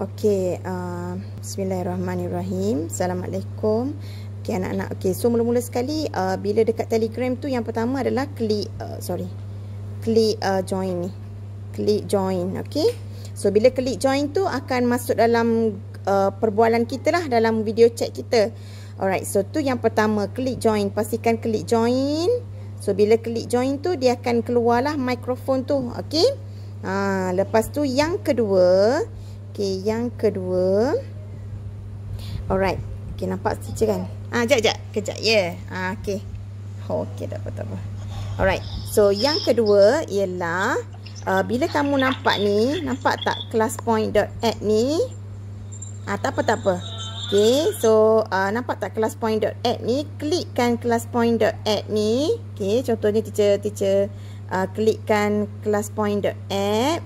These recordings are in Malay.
Okey, uh, bismillahirrahmanirrahim. Assalamualaikum. Okey anak-anak. Okey, so mula-mula sekali uh, bila dekat Telegram tu yang pertama adalah klik uh, sorry. Klik uh, join ni. Klik join, okey. So bila klik join tu akan masuk dalam uh, perbualan kita lah dalam video chat kita. Alright, so tu yang pertama klik join. Pastikan klik join. So bila klik join tu dia akan keluarlah mikrofon tu, okey. Ha, lepas tu yang kedua, Okey, yang kedua. Alright. Okey, nampak teacher kan? Ah, jap jap, kejap. Yeah. Ah, okey. Okey, tak apa tak apa. Alright. So, yang kedua ialah uh, bila kamu nampak ni, nampak tak classpoint.add ni? Ah, tak apa tak apa. Okey, so uh, nampak tak classpoint.add ni? Klikkan classpoint.add ni. Okey, contohnya teacher teacher uh, klikkan classpoint.add.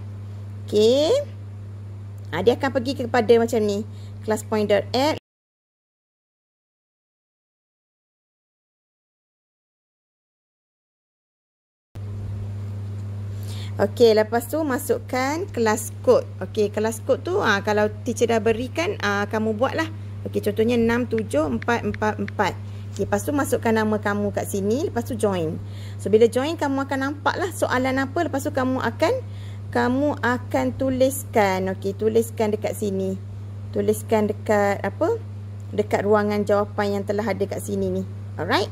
Okey. Ha, dia akan pergi kepada macam ni. Classpoint.add. Okey, lepas tu masukkan kelas kod. Okey, kelas kod tu ha, kalau teacher dah berikan, ha, kamu buatlah. Okey, contohnya 67444. Okay, lepas tu masukkan nama kamu kat sini. Lepas tu join. So, bila join kamu akan nampak lah soalan apa. Lepas tu kamu akan kamu akan tuliskan okey tuliskan dekat sini tuliskan dekat apa dekat ruangan jawapan yang telah ada kat sini ni alright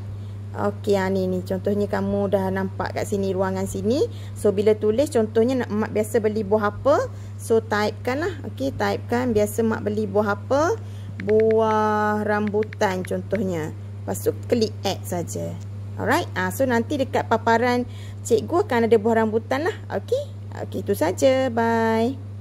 okey ha ni contohnya kamu dah nampak kat sini ruangan sini so bila tulis contohnya nak mak biasa beli buah apa so typekanlah okey typekan biasa mak beli buah apa buah rambutan contohnya lepas tu klik add saja alright ah so nanti dekat paparan cikgu akan ada buah rambutan lah okay? Okey, itu saja. Bye.